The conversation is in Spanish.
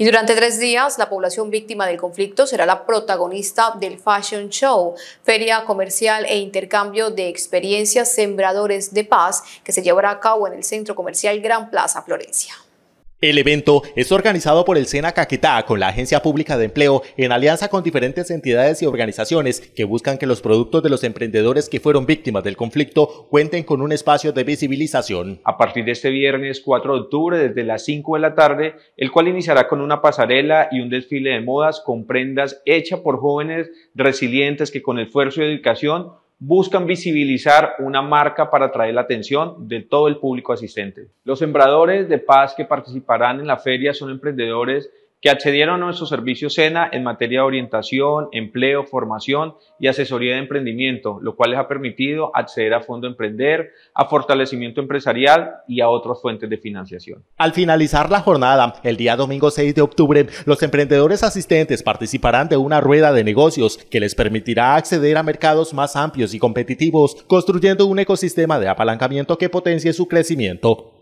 Y durante tres días, la población víctima del conflicto será la protagonista del Fashion Show, feria comercial e intercambio de experiencias Sembradores de Paz, que se llevará a cabo en el Centro Comercial Gran Plaza Florencia. El evento es organizado por el SENA Caquetá con la Agencia Pública de Empleo en alianza con diferentes entidades y organizaciones que buscan que los productos de los emprendedores que fueron víctimas del conflicto cuenten con un espacio de visibilización. A partir de este viernes 4 de octubre desde las 5 de la tarde, el cual iniciará con una pasarela y un desfile de modas con prendas hechas por jóvenes resilientes que con esfuerzo y dedicación buscan visibilizar una marca para atraer la atención de todo el público asistente. Los sembradores de paz que participarán en la feria son emprendedores que accedieron a nuestro servicio SENA en materia de orientación, empleo, formación y asesoría de emprendimiento, lo cual les ha permitido acceder a Fondo Emprender, a fortalecimiento empresarial y a otras fuentes de financiación. Al finalizar la jornada, el día domingo 6 de octubre, los emprendedores asistentes participarán de una rueda de negocios que les permitirá acceder a mercados más amplios y competitivos, construyendo un ecosistema de apalancamiento que potencie su crecimiento.